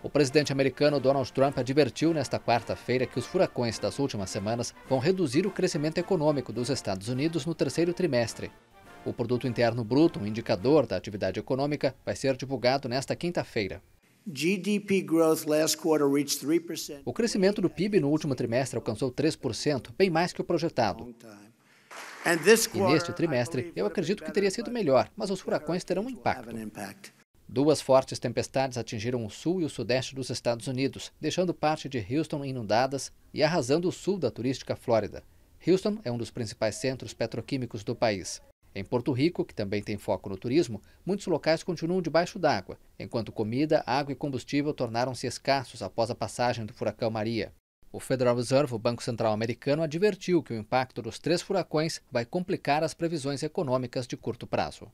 O presidente americano Donald Trump advertiu nesta quarta-feira que os furacões das últimas semanas vão reduzir o crescimento econômico dos Estados Unidos no terceiro trimestre. O Produto Interno Bruto, um indicador da atividade econômica, vai ser divulgado nesta quinta-feira. O crescimento do PIB no último trimestre alcançou 3%, bem mais que o projetado. E neste trimestre, eu acredito que teria sido melhor, mas os furacões terão um impacto. Duas fortes tempestades atingiram o sul e o sudeste dos Estados Unidos, deixando parte de Houston inundadas e arrasando o sul da turística Flórida. Houston é um dos principais centros petroquímicos do país. Em Porto Rico, que também tem foco no turismo, muitos locais continuam debaixo d'água, enquanto comida, água e combustível tornaram-se escassos após a passagem do furacão Maria. O Federal Reserve, o Banco Central americano, advertiu que o impacto dos três furacões vai complicar as previsões econômicas de curto prazo.